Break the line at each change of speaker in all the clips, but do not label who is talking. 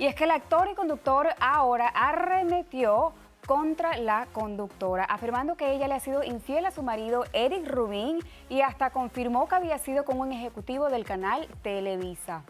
Y es que el actor y conductor ahora arremetió contra la conductora, afirmando que ella le ha sido infiel a su marido Eric Rubín y hasta confirmó que había sido con un ejecutivo del canal Televisa.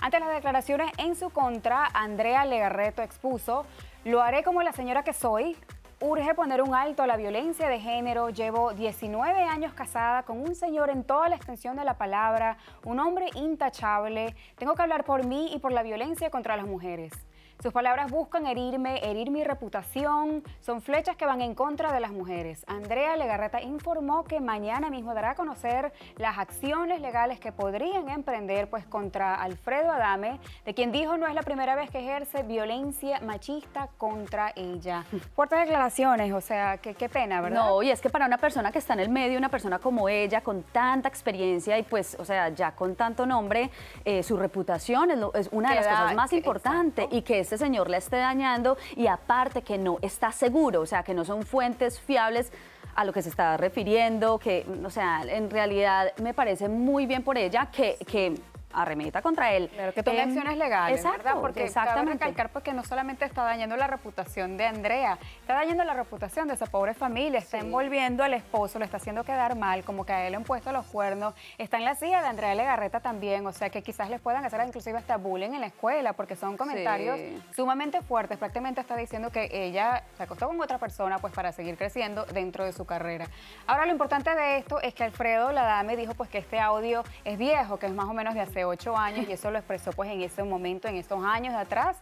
Ante las declaraciones en su contra, Andrea Legarreto expuso, lo haré como la señora que soy, Urge poner un alto a la violencia de género. Llevo 19 años casada con un señor en toda la extensión de la palabra, un hombre intachable. Tengo que hablar por mí y por la violencia contra las mujeres. Sus palabras buscan herirme, herir mi reputación. Son flechas que van en contra de las mujeres. Andrea Legarreta informó que mañana mismo dará a conocer las acciones legales que podrían emprender pues contra Alfredo Adame, de quien dijo no es la primera vez que ejerce violencia machista contra ella.
Fuertes declaraciones, o sea, qué, pena, ¿verdad? No, y es que para una persona que está en el medio, una persona como ella, con tanta experiencia y pues, o sea, ya con tanto nombre, eh, su reputación es, una de las cosas más importantes y que este señor la esté dañando y aparte que no está seguro, o sea, que no son fuentes fiables a lo que se está refiriendo, que, o sea, en realidad me parece muy bien por ella que, que arremeta contra él. Pero que tome em, acciones legales, exacto, Porque exactamente. recalcar
porque pues, no solamente está dañando la reputación de Andrea, está dañando la reputación de esa pobre familia, está envolviendo al esposo, lo está haciendo quedar mal, como que a él le han puesto los cuernos, está en la silla de Andrea Legarreta también, o sea que quizás les puedan hacer inclusive hasta bullying en la escuela, porque son comentarios sumamente fuertes, prácticamente está diciendo que ella se acostó con otra persona pues para seguir creciendo dentro de su carrera. Ahora lo importante de esto es que Alfredo Ladame dijo pues que este audio es viejo, que es más o menos de hace ocho años y eso lo expresó pues en ese momento, en estos años de atrás.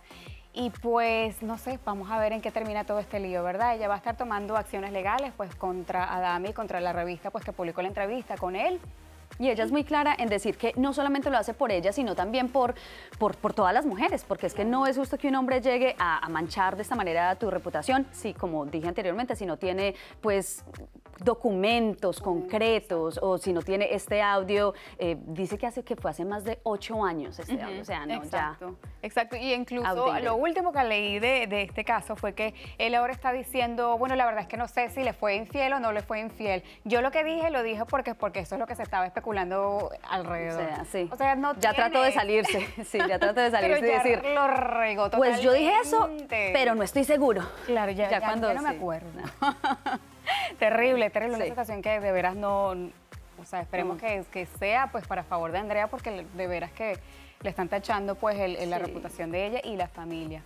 Y pues, no sé, vamos a ver en qué termina todo este lío, ¿verdad? Ella va a estar tomando acciones legales pues
contra Adami, contra la revista pues que publicó la entrevista con él. Y ella es muy clara en decir que no solamente lo hace por ella, sino también por, por, por todas las mujeres, porque es que no es justo que un hombre llegue a, manchar de esta manera tu reputación, si, como dije anteriormente, si no tiene pues documentos concretos o si no tiene este audio, eh, dice que hace que fue hace más de ocho años este o sea, no, Exacto. ya... Exacto, y incluso lo último
que leí de, este caso fue que él ahora está diciendo, bueno, la verdad es que no sé si le fue infiel o no le fue infiel. Yo lo que dije, lo dije porque, porque eso es lo que se estaba especulando alrededor. O sea, sí. O
sea, no Ya trató de salirse, sí, ya trató de salirse y decir... lo
regó Pues yo dije eso, pero no estoy
seguro. Claro, ya, cuando... no me acuerdo.
terrible, terrible. Una situación que de veras no, o sea, esperemos mm. que, que, sea pues para favor de Andrea porque de veras que le están tachando pues el, la reputación de ella y la familia.